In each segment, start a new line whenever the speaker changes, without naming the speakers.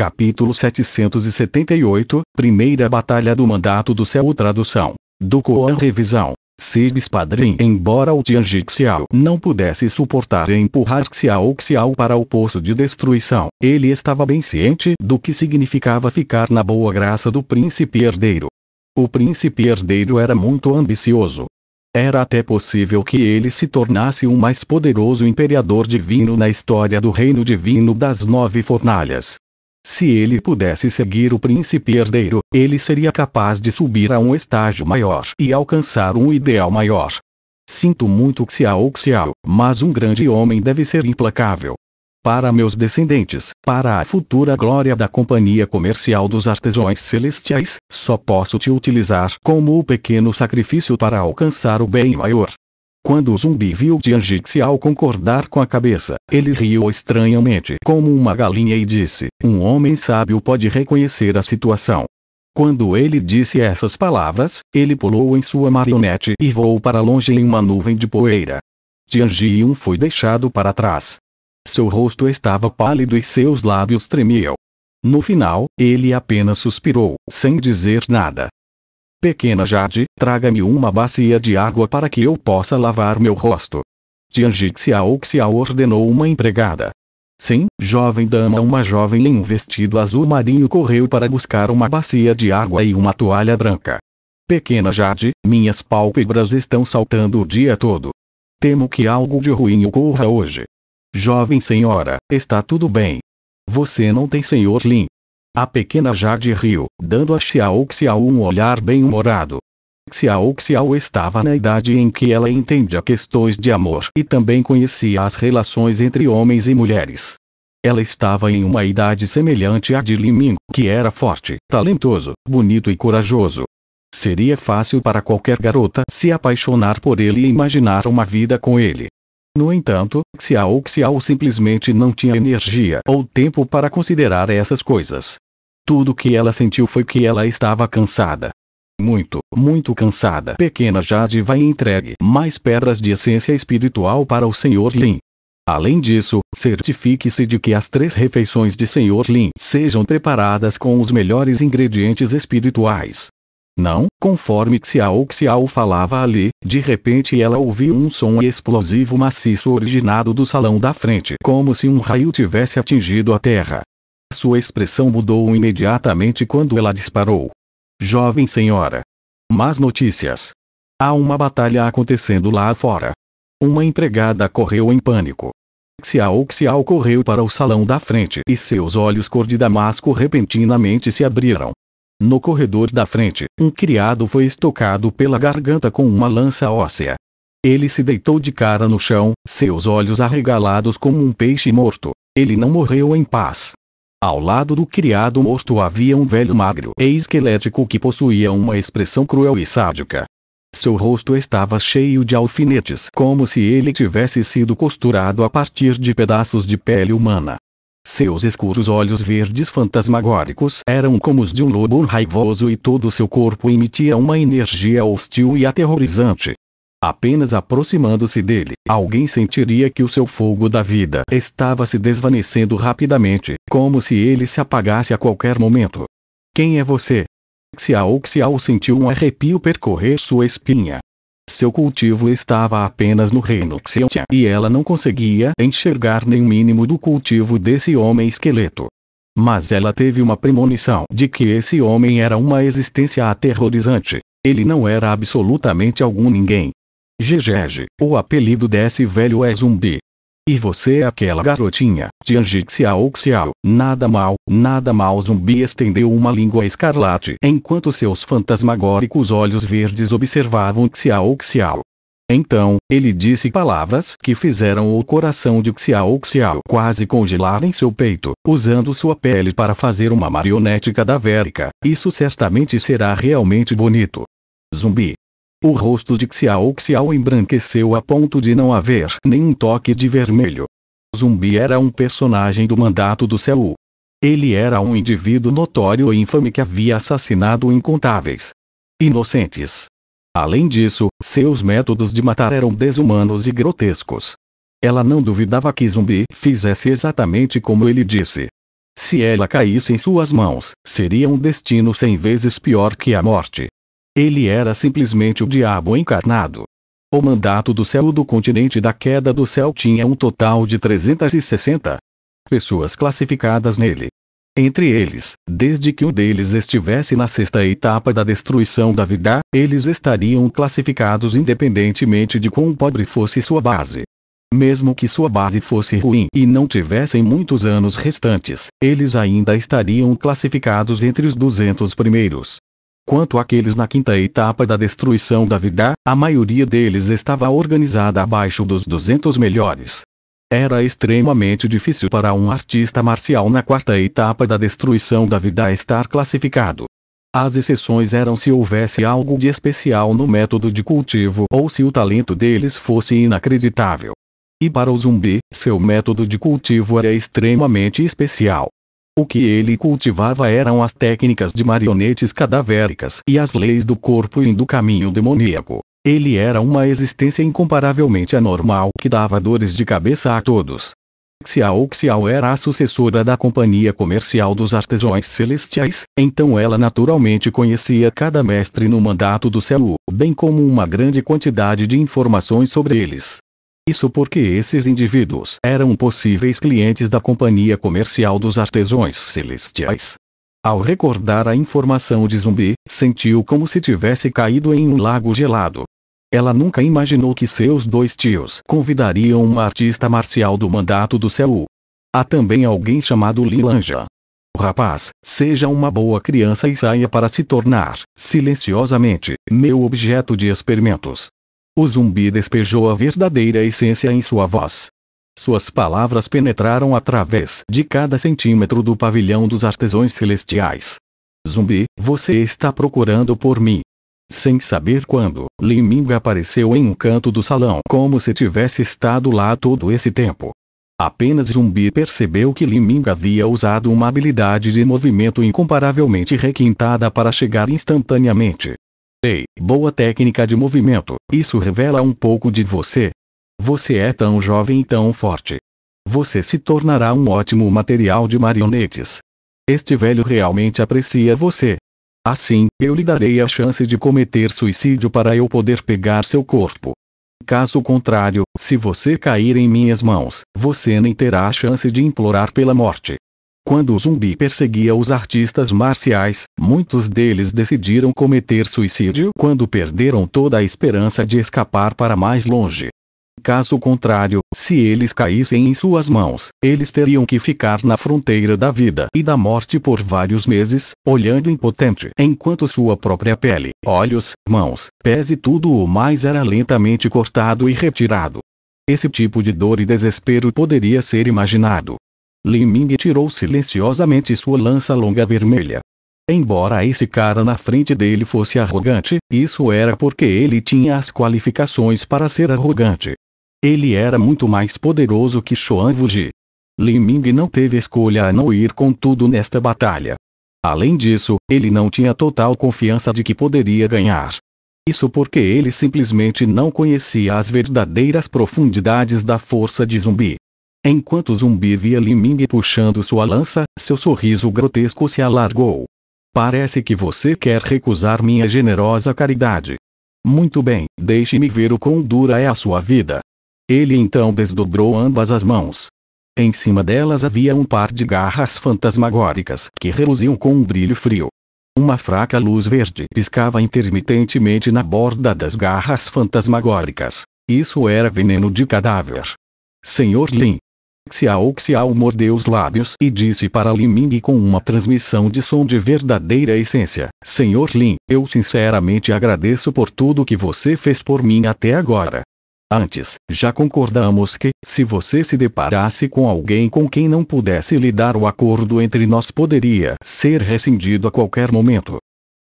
Capítulo 778, Primeira Batalha do Mandato do Céu Tradução. Do Koan Revisão. Sibis Padrim Embora o Tianji Xiao não pudesse suportar empurrar Xiao Xiao para o poço de destruição, ele estava bem ciente do que significava ficar na boa graça do príncipe herdeiro. O príncipe herdeiro era muito ambicioso. Era até possível que ele se tornasse o mais poderoso imperador divino na história do reino divino das nove fornalhas. Se ele pudesse seguir o príncipe herdeiro, ele seria capaz de subir a um estágio maior e alcançar um ideal maior. Sinto muito Xiao Xiao, mas um grande homem deve ser implacável. Para meus descendentes, para a futura glória da Companhia Comercial dos Artesões Celestiais, só posso te utilizar como o pequeno sacrifício para alcançar o bem maior. Quando o zumbi viu Tian concordar com a cabeça, ele riu estranhamente como uma galinha e disse, um homem sábio pode reconhecer a situação. Quando ele disse essas palavras, ele pulou em sua marionete e voou para longe em uma nuvem de poeira. Tian foi deixado para trás. Seu rosto estava pálido e seus lábios tremiam. No final, ele apenas suspirou, sem dizer nada. Pequena Jade, traga-me uma bacia de água para que eu possa lavar meu rosto. Tianjit Xiao ordenou uma empregada. Sim, jovem dama uma jovem em um vestido azul marinho correu para buscar uma bacia de água e uma toalha branca. Pequena Jade, minhas pálpebras estão saltando o dia todo. Temo que algo de ruim ocorra hoje. Jovem senhora, está tudo bem. Você não tem senhor Lin. A pequena Jade riu, dando a Xiao Xiao um olhar bem-humorado. Xiao Xiao estava na idade em que ela entende a questões de amor e também conhecia as relações entre homens e mulheres. Ela estava em uma idade semelhante à de Liming, que era forte, talentoso, bonito e corajoso. Seria fácil para qualquer garota se apaixonar por ele e imaginar uma vida com ele. No entanto, Xiao Xiao simplesmente não tinha energia ou tempo para considerar essas coisas. Tudo que ela sentiu foi que ela estava cansada. Muito, muito cansada. Pequena Jade vai entregue mais pedras de essência espiritual para o Sr. Lin. Além disso, certifique-se de que as três refeições de Sr. Lin sejam preparadas com os melhores ingredientes espirituais. Não, conforme Xiao Xiao falava ali, de repente ela ouviu um som explosivo maciço originado do salão da frente, como se um raio tivesse atingido a terra. Sua expressão mudou imediatamente quando ela disparou. Jovem senhora. Más notícias. Há uma batalha acontecendo lá fora. Uma empregada correu em pânico. Xiao Xiao correu para o salão da frente e seus olhos cor de damasco repentinamente se abriram. No corredor da frente, um criado foi estocado pela garganta com uma lança óssea. Ele se deitou de cara no chão, seus olhos arregalados como um peixe morto. Ele não morreu em paz. Ao lado do criado morto havia um velho magro e esquelético que possuía uma expressão cruel e sádica. Seu rosto estava cheio de alfinetes, como se ele tivesse sido costurado a partir de pedaços de pele humana. Seus escuros olhos verdes fantasmagóricos eram como os de um lobo raivoso e todo seu corpo emitia uma energia hostil e aterrorizante. Apenas aproximando-se dele, alguém sentiria que o seu fogo da vida estava se desvanecendo rapidamente, como se ele se apagasse a qualquer momento. Quem é você? Xiao Xiao sentiu um arrepio percorrer sua espinha. Seu cultivo estava apenas no reino Xianxia e ela não conseguia enxergar nem o mínimo do cultivo desse homem esqueleto. Mas ela teve uma premonição de que esse homem era uma existência aterrorizante. Ele não era absolutamente algum ninguém. Gegege, o apelido desse velho é zumbi. E você é aquela garotinha, Tianjixiao Xiao, nada mal, nada mal zumbi estendeu uma língua escarlate enquanto seus fantasmagóricos olhos verdes observavam Xiao Xiao. Então, ele disse palavras que fizeram o coração de Xiao Xiao quase congelar em seu peito, usando sua pele para fazer uma marionete cadavérica. Isso certamente será realmente bonito. Zumbi, o rosto de Xiao Xiao embranqueceu a ponto de não haver nenhum toque de vermelho. Zumbi era um personagem do mandato do Céu. Ele era um indivíduo notório e infame que havia assassinado incontáveis inocentes. Além disso, seus métodos de matar eram desumanos e grotescos. Ela não duvidava que Zumbi fizesse exatamente como ele disse. Se ela caísse em suas mãos, seria um destino cem vezes pior que a morte. Ele era simplesmente o diabo encarnado. O mandato do céu do continente da queda do céu tinha um total de 360 pessoas classificadas nele. Entre eles, desde que um deles estivesse na sexta etapa da destruição da vida, eles estariam classificados independentemente de quão pobre fosse sua base. Mesmo que sua base fosse ruim e não tivessem muitos anos restantes, eles ainda estariam classificados entre os 200 primeiros, Quanto àqueles na quinta etapa da destruição da vida, a maioria deles estava organizada abaixo dos 200 melhores. Era extremamente difícil para um artista marcial na quarta etapa da destruição da vida estar classificado. As exceções eram se houvesse algo de especial no método de cultivo ou se o talento deles fosse inacreditável. E para o zumbi, seu método de cultivo era extremamente especial. O que ele cultivava eram as técnicas de marionetes cadavéricas e as leis do corpo e do caminho demoníaco. Ele era uma existência incomparavelmente anormal que dava dores de cabeça a todos. Xiao Xiao era a sucessora da Companhia Comercial dos Artesões Celestiais, então ela naturalmente conhecia cada mestre no mandato do céu, bem como uma grande quantidade de informações sobre eles. Isso porque esses indivíduos eram possíveis clientes da Companhia Comercial dos Artesões Celestiais. Ao recordar a informação de Zumbi, sentiu como se tivesse caído em um lago gelado. Ela nunca imaginou que seus dois tios convidariam uma artista marcial do mandato do Seul. Há também alguém chamado Lilanja. rapaz, seja uma boa criança e saia para se tornar, silenciosamente, meu objeto de experimentos. O zumbi despejou a verdadeira essência em sua voz. Suas palavras penetraram através de cada centímetro do pavilhão dos artesãos celestiais. Zumbi, você está procurando por mim. Sem saber quando, Liminga apareceu em um canto do salão como se tivesse estado lá todo esse tempo. Apenas Zumbi percebeu que Liminga havia usado uma habilidade de movimento incomparavelmente requintada para chegar instantaneamente Ei, boa técnica de movimento, isso revela um pouco de você. Você é tão jovem e tão forte. Você se tornará um ótimo material de marionetes. Este velho realmente aprecia você. Assim, eu lhe darei a chance de cometer suicídio para eu poder pegar seu corpo. Caso contrário, se você cair em minhas mãos, você nem terá a chance de implorar pela morte. Quando o zumbi perseguia os artistas marciais, muitos deles decidiram cometer suicídio quando perderam toda a esperança de escapar para mais longe. Caso contrário, se eles caíssem em suas mãos, eles teriam que ficar na fronteira da vida e da morte por vários meses, olhando impotente enquanto sua própria pele, olhos, mãos, pés e tudo o mais era lentamente cortado e retirado. Esse tipo de dor e desespero poderia ser imaginado, Li Ming tirou silenciosamente sua lança longa vermelha. Embora esse cara na frente dele fosse arrogante, isso era porque ele tinha as qualificações para ser arrogante. Ele era muito mais poderoso que Xuan Wuji. Li Ming não teve escolha a não ir com tudo nesta batalha. Além disso, ele não tinha total confiança de que poderia ganhar. Isso porque ele simplesmente não conhecia as verdadeiras profundidades da força de zumbi. Enquanto o zumbi via Liming puxando sua lança, seu sorriso grotesco se alargou. Parece que você quer recusar minha generosa caridade. Muito bem, deixe-me ver o quão dura é a sua vida. Ele então desdobrou ambas as mãos. Em cima delas havia um par de garras fantasmagóricas que reluziam com um brilho frio. Uma fraca luz verde piscava intermitentemente na borda das garras fantasmagóricas. Isso era veneno de cadáver. Senhor Lin, Xiao Xiao mordeu os lábios e disse para Liming Ming com uma transmissão de som de verdadeira essência. Senhor Lin, eu sinceramente agradeço por tudo que você fez por mim até agora. Antes, já concordamos que, se você se deparasse com alguém com quem não pudesse lidar o acordo entre nós poderia ser rescindido a qualquer momento.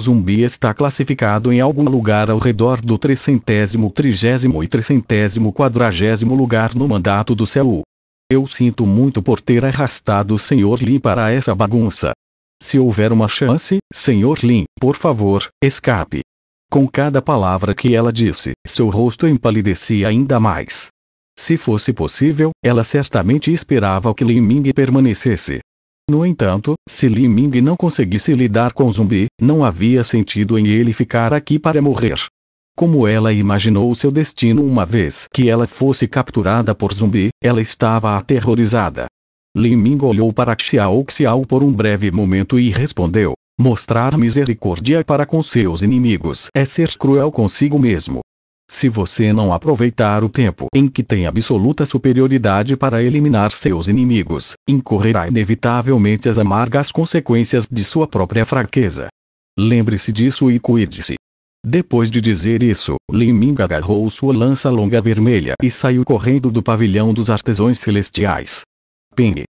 Zumbi está classificado em algum lugar ao redor do trecentésimo, trigésimo e trecentésimo quadragésimo lugar no mandato do CEU. Eu sinto muito por ter arrastado o Sr. Lin para essa bagunça. Se houver uma chance, Sr. Lin, por favor, escape. Com cada palavra que ela disse, seu rosto empalidecia ainda mais. Se fosse possível, ela certamente esperava que Lin Ming permanecesse. No entanto, se Lin Ming não conseguisse lidar com o zumbi, não havia sentido em ele ficar aqui para morrer. Como ela imaginou seu destino uma vez que ela fosse capturada por zumbi, ela estava aterrorizada. Lin Ming olhou para Xiao Xiao por um breve momento e respondeu: Mostrar misericórdia para com seus inimigos é ser cruel consigo mesmo. Se você não aproveitar o tempo em que tem absoluta superioridade para eliminar seus inimigos, incorrerá inevitavelmente as amargas consequências de sua própria fraqueza. Lembre-se disso e cuide-se. Depois de dizer isso, Lin Ming agarrou sua lança longa vermelha e saiu correndo do pavilhão dos artesões celestiais. Ping!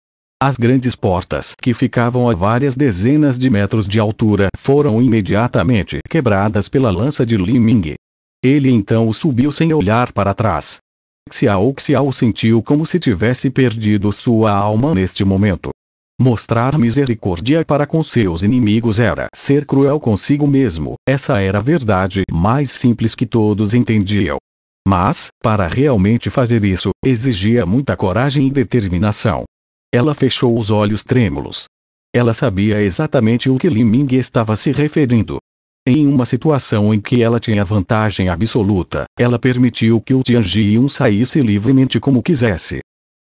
As grandes portas que ficavam a várias dezenas de metros de altura foram imediatamente quebradas pela lança de Lin Ming. Ele então subiu sem olhar para trás. Xiao Xiao sentiu como se tivesse perdido sua alma neste momento. Mostrar misericórdia para com seus inimigos era ser cruel consigo mesmo, essa era a verdade mais simples que todos entendiam. Mas, para realmente fazer isso, exigia muita coragem e determinação. Ela fechou os olhos trêmulos. Ela sabia exatamente o que Liming estava se referindo. Em uma situação em que ela tinha vantagem absoluta, ela permitiu que o Tianjiun saísse livremente como quisesse,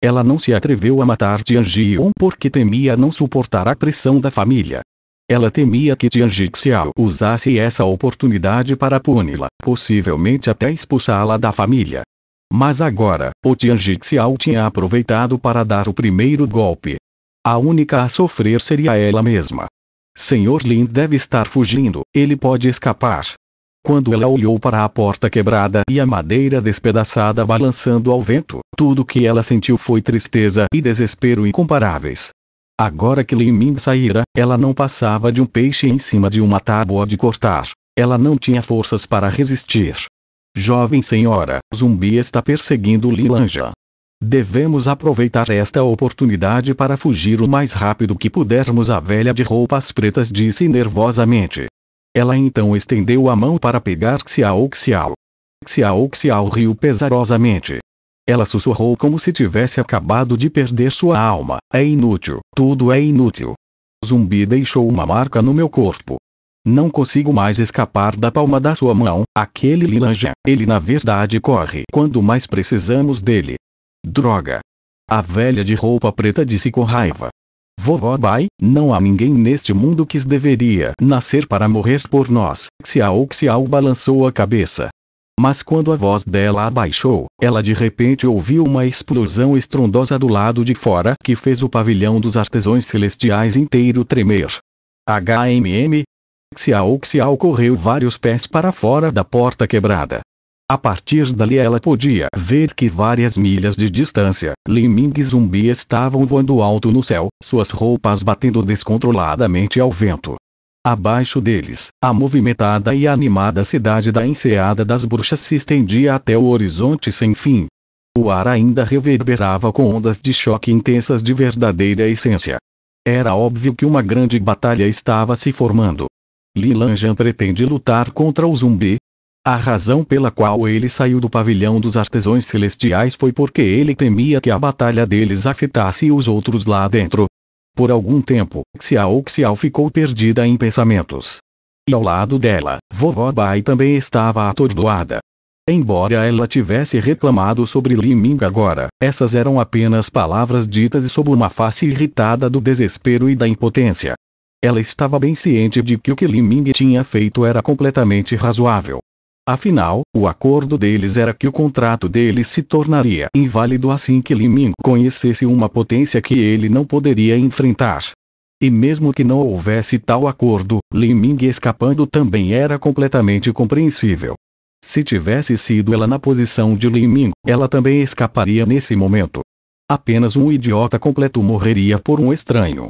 ela não se atreveu a matar Tianjion porque temia não suportar a pressão da família. Ela temia que Tianji usasse essa oportunidade para puni-la, possivelmente até expulsá-la da família. Mas agora, o Tianji tinha aproveitado para dar o primeiro golpe. A única a sofrer seria ela mesma. Senhor Lin deve estar fugindo, ele pode escapar. Quando ela olhou para a porta quebrada e a madeira despedaçada balançando ao vento, tudo que ela sentiu foi tristeza e desespero incomparáveis. Agora que Lin Ming saíra, ela não passava de um peixe em cima de uma tábua de cortar. Ela não tinha forças para resistir. Jovem senhora, zumbi está perseguindo Lilanja. Devemos aproveitar esta oportunidade para fugir o mais rápido que pudermos. A velha de roupas pretas disse nervosamente. Ela então estendeu a mão para pegar Xiao Xiao. Xiao Xiao riu pesarosamente. Ela sussurrou como se tivesse acabado de perder sua alma. É inútil, tudo é inútil. Zumbi deixou uma marca no meu corpo. Não consigo mais escapar da palma da sua mão, aquele Lilanja. Ele na verdade corre quando mais precisamos dele. Droga. A velha de roupa preta disse com raiva. Vovó Bai, não há ninguém neste mundo que deveria nascer para morrer por nós. Xiao Xiao balançou a cabeça. Mas quando a voz dela abaixou, ela de repente ouviu uma explosão estrondosa do lado de fora que fez o pavilhão dos artesãos celestiais inteiro tremer. HMM? Xiao Xiao correu vários pés para fora da porta quebrada, a partir dali ela podia ver que várias milhas de distância, Liming e Zumbi estavam voando alto no céu, suas roupas batendo descontroladamente ao vento. Abaixo deles, a movimentada e animada cidade da Enseada das Bruxas se estendia até o horizonte sem fim. O ar ainda reverberava com ondas de choque intensas de verdadeira essência. Era óbvio que uma grande batalha estava se formando. Lilanjan pretende lutar contra o zumbi, a razão pela qual ele saiu do pavilhão dos artesãos celestiais foi porque ele temia que a batalha deles afetasse os outros lá dentro. Por algum tempo, Xiao Xiao ficou perdida em pensamentos. E ao lado dela, vovó Bai também estava atordoada. Embora ela tivesse reclamado sobre Li Ming agora, essas eram apenas palavras ditas sob uma face irritada do desespero e da impotência. Ela estava bem ciente de que o que Li Ming tinha feito era completamente razoável. Afinal, o acordo deles era que o contrato deles se tornaria inválido assim que Liming conhecesse uma potência que ele não poderia enfrentar. E mesmo que não houvesse tal acordo, Liming escapando também era completamente compreensível. Se tivesse sido ela na posição de Liming, ela também escaparia nesse momento. Apenas um idiota completo morreria por um estranho.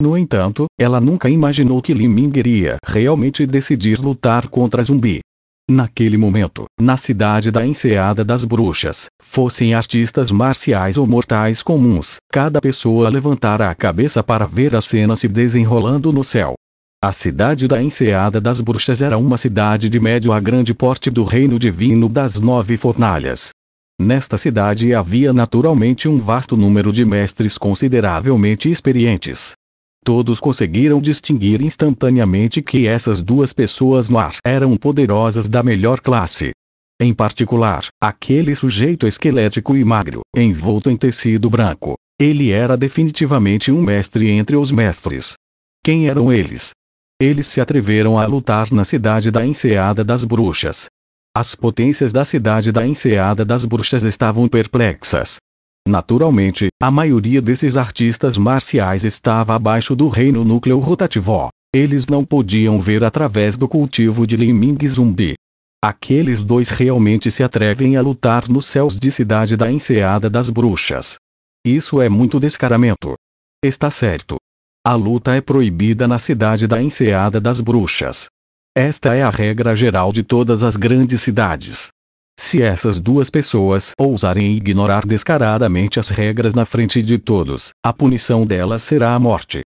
No entanto, ela nunca imaginou que Liming iria realmente decidir lutar contra zumbi naquele momento, na cidade da Enseada das Bruxas, fossem artistas marciais ou mortais comuns, cada pessoa levantara a cabeça para ver a cena se desenrolando no céu. A cidade da Enseada das Bruxas era uma cidade de médio a grande porte do reino divino das Nove Fornalhas. Nesta cidade havia naturalmente um vasto número de mestres consideravelmente experientes, Todos conseguiram distinguir instantaneamente que essas duas pessoas no ar eram poderosas da melhor classe. Em particular, aquele sujeito esquelético e magro, envolto em tecido branco. Ele era definitivamente um mestre entre os mestres. Quem eram eles? Eles se atreveram a lutar na cidade da Enseada das Bruxas. As potências da cidade da Enseada das Bruxas estavam perplexas. Naturalmente, a maioria desses artistas marciais estava abaixo do reino núcleo rotativo. Eles não podiam ver através do cultivo de Liming zumbi. Aqueles dois realmente se atrevem a lutar nos céus de Cidade da Enseada das Bruxas. Isso é muito descaramento. Está certo. A luta é proibida na Cidade da Enseada das Bruxas. Esta é a regra geral de todas as grandes cidades. Se essas duas pessoas ousarem ignorar descaradamente as regras na frente de todos, a punição delas será a morte.